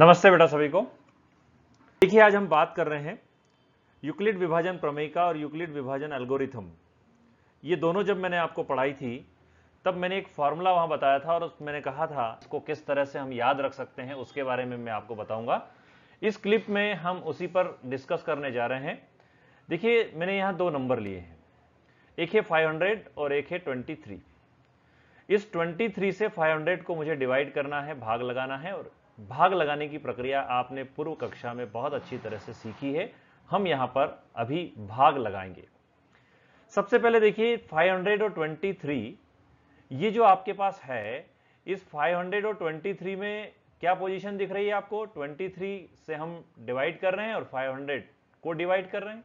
नमस्ते बेटा सभी को देखिए आज हम बात कर रहे हैं यूक्लिड विभाजन प्रमेयिका और यूक्लिड विभाजन एल्गोरिथम ये दोनों जब मैंने आपको पढ़ाई थी तब मैंने एक फॉर्मूला वहां बताया था और मैंने कहा था उसको किस तरह से हम याद रख सकते हैं उसके बारे में मैं आपको बताऊंगा इस क्लिप में हम उसी पर डिस्कस करने जा रहे हैं देखिए मैंने यहाँ दो नंबर लिए हैं एक है 500 और एक है 23 इस 23 से 500 को मुझे डिवाइड करना है भाग लगाना है और भाग लगाने की प्रक्रिया आपने पूर्व कक्षा में बहुत अच्छी तरह से सीखी है हम यहां पर अभी भाग लगाएंगे सबसे पहले देखिए 523 ये जो आपके पास है इस 523 में क्या पोजीशन दिख रही है आपको 23 से हम डिवाइड कर रहे हैं और 500 को डिवाइड कर रहे हैं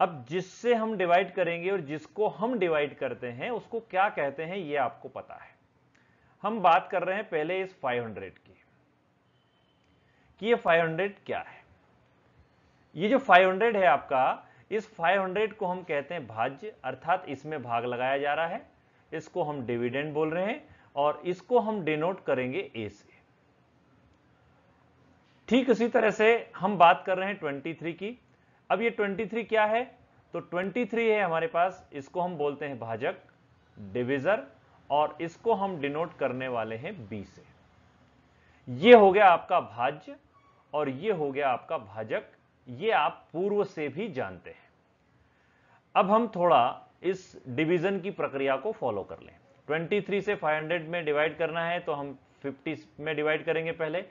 अब जिससे हम डिवाइड करेंगे और जिसको हम डिवाइड करते हैं उसको क्या कहते हैं ये आपको पता है हम बात कर रहे हैं पहले इस 500 की कि ये 500 क्या है ये जो 500 है आपका इस 500 को हम कहते हैं भाज्य अर्थात इसमें भाग लगाया जा रहा है इसको हम डिविडेंड बोल रहे हैं और इसको हम डिनोट करेंगे ए से ठीक इसी तरह से हम बात कर रहे हैं 23 की अब ये 23 क्या है तो 23 है हमारे पास इसको हम बोलते हैं भाजक डिविजर और इसको हम डिनोट करने वाले हैं बी से ये हो गया आपका भाज्य और ये हो गया आपका भाजक ये आप पूर्व से भी जानते हैं अब हम थोड़ा इस डिवीजन की प्रक्रिया को फॉलो कर लें 23 से 500 में डिवाइड करना है तो हम 50 में डिवाइड करेंगे पहले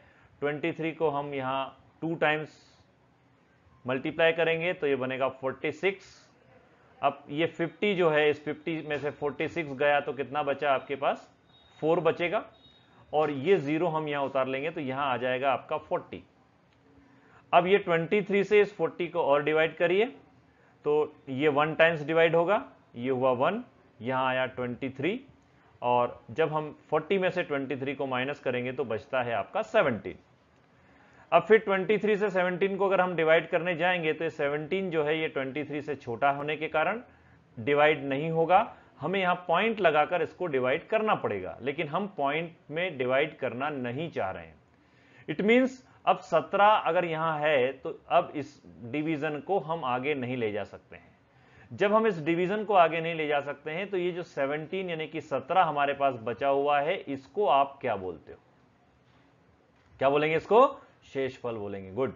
23 को हम यहां टू टाइम्स मल्टीप्लाई करेंगे तो ये बनेगा 46 अब ये 50 जो है इस 50 में से 46 गया तो कितना बचा आपके पास 4 बचेगा और ये जीरो हम यहां उतार लेंगे तो यहां आ जाएगा आपका फोर्टी अब ये 23 से इस 40 को और डिवाइड करिए तो ये वन टाइम्स डिवाइड होगा ये हुआ वन यहाँ आया 23 और जब हम 40 में से 23 को माइनस करेंगे तो बचता है आपका 17 अब फिर 23 से 17 को अगर हम डिवाइड करने जाएंगे तो ये 17 जो है ये 23 से छोटा होने के कारण डिवाइड नहीं होगा हमें यहाँ पॉइंट लगाकर इसको डिवाइड करना पड़ेगा लेकिन हम पॉइंट में डिवाइड करना नहीं चाह रहे हैं इट मीन्स अब 17 अगर यहां है तो अब इस डिवीज़न को हम आगे नहीं ले जा सकते हैं जब हम इस डिवीज़न को आगे नहीं ले जा सकते हैं तो ये जो 17 यानी कि 17 हमारे पास बचा हुआ है इसको आप क्या बोलते हो क्या बोलेंगे इसको शेषफल बोलेंगे गुड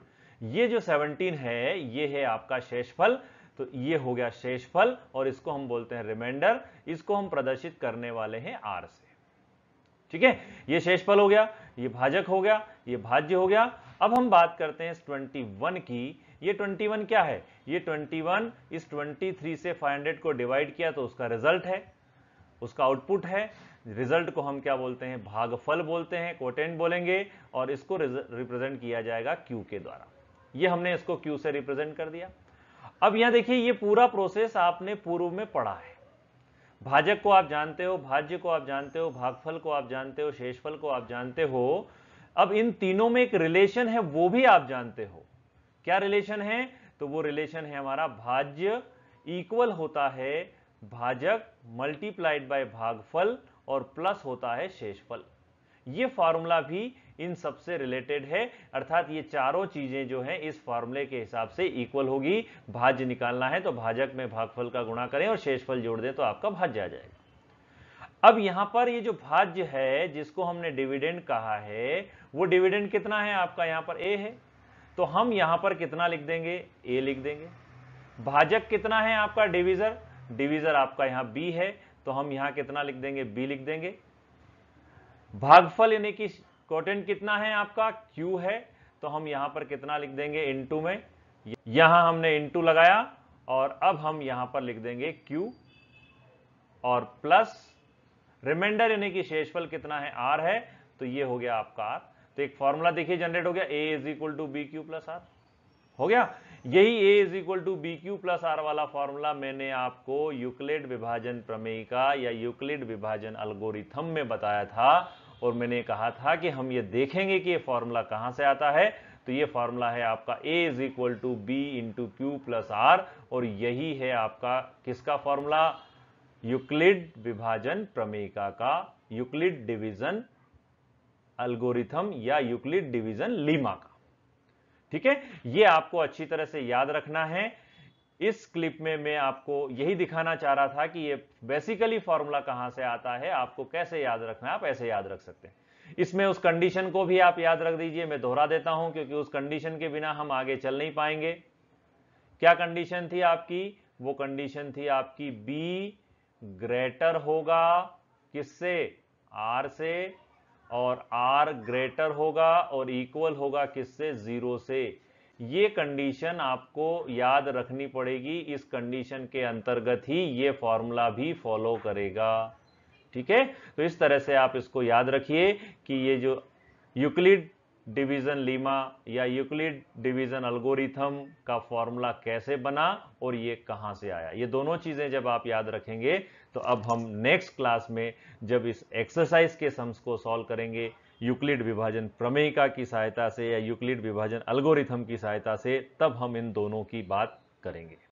ये जो 17 है ये है आपका शेषफल तो ये हो गया शेषफल और इसको हम बोलते हैं रिमाइंडर इसको हम प्रदर्शित करने वाले हैं आर से ठीक है ये शेषफल हो गया ये भाजक हो गया ये भाज्य हो गया अब हम बात करते हैं इस 21 की ये 21 क्या है ये 21 इस 23 से 500 को डिवाइड किया तो उसका रिजल्ट है उसका आउटपुट है रिजल्ट को हम क्या बोलते हैं भागफल बोलते हैं कोटेंट बोलेंगे और इसको रिप्रेजेंट किया जाएगा क्यू के द्वारा ये हमने इसको क्यू से रिप्रेजेंट कर दिया अब यहां देखिए ये पूरा प्रोसेस आपने पूर्व में पढ़ा है भाजक को आप जानते हो भाज्य को आप जानते हो भागफल को आप जानते हो शेषफल को आप जानते हो अब इन तीनों में एक रिलेशन है वो भी आप जानते हो क्या रिलेशन है तो वो रिलेशन है हमारा भाज्य इक्वल होता है भाजक मल्टीप्लाइड बाय भागफल और प्लस होता है शेषफल ये फार्मूला भी इन सब से रिलेटेड है अर्थात ये चारों चीजें जो है इस फॉर्मूले के हिसाब से इक्वल होगी भाज्य निकालना है तो भाजक में भागफल का गुणा करें और शेषफल जोड़ दें तो आपका भाज्य आ जाएगा अब यहां पर ये जो भाज्य है जिसको हमने डिविडेंड कहा है वो डिविडेंड कितना है आपका यहां पर ए है तो हम यहां पर कितना लिख देंगे ए लिख देंगे भाजक कितना है आपका डिविजर डिविजर आपका यहां बी है तो हम यहां कितना लिख देंगे बी लिख देंगे भागफल यानी कि कोटेंट कितना है आपका क्यू है तो हम यहां पर कितना लिख देंगे इन में यहां हमने इन लगाया और अब हम यहां पर लिख देंगे क्यू और प्लस रिमाइंडर यानी कि शेषफल कितना है आर है तो ये हो गया आपका आर तो एक फॉर्मूला देखिए जनरेट हो गया A is equal to B Q plus R हो गया यही A is equal to B Q plus R वाला फॉर्मूला मैंने आपको यूक्लिड विभाजन प्रमेय का या यूक्लिड विभाजन अल्गोरिथम में बताया था और मैंने कहा था कि हम ये देखेंगे कि ये फॉर्मूला कहाँ से आता है तो ये फॉर्मूला है आपका a is equal to B into Q plus R और यही है आपका किसका फॉर्मूला यूक्लिड विभाजन प्रमेका का यूक्लिड डिवीजन अल्गोरिथम या यूक्लिड डिवीजन लीमा का ठीक है ये आपको अच्छी तरह से याद रखना है इस क्लिप में मैं आपको यही दिखाना चाह रहा था कि ये बेसिकली फॉर्मूला कहां से आता है आपको कैसे याद रखना है आप ऐसे याद रख सकते हैं इसमें उस कंडीशन को भी आप याद रख दीजिए मैं दोहरा देता हूं क्योंकि उस कंडीशन के बिना हम आगे चल नहीं पाएंगे क्या कंडीशन थी आपकी वो कंडीशन थी आपकी बी ग्रेटर होगा किससे आर से और आर ग्रेटर होगा और इक्वल होगा किससे जीरो से ये कंडीशन आपको याद रखनी पड़ेगी इस कंडीशन के अंतर्गत ही ये फॉर्मूला भी फॉलो करेगा ठीक है तो इस तरह से आप इसको याद रखिए कि ये जो यूक्लिड डिवीजन लीमा या यूक्लिड डिवीजन अल्गोरिथम का फॉर्मूला कैसे बना और ये कहाँ से आया ये दोनों चीज़ें जब आप याद रखेंगे तो अब हम नेक्स्ट क्लास में जब इस एक्सरसाइज के सम्स को सॉल्व करेंगे यूक्लिड विभाजन प्रमेयिका की सहायता से या यूक्लिड विभाजन अल्गोरिथम की सहायता से तब हम इन दोनों की बात करेंगे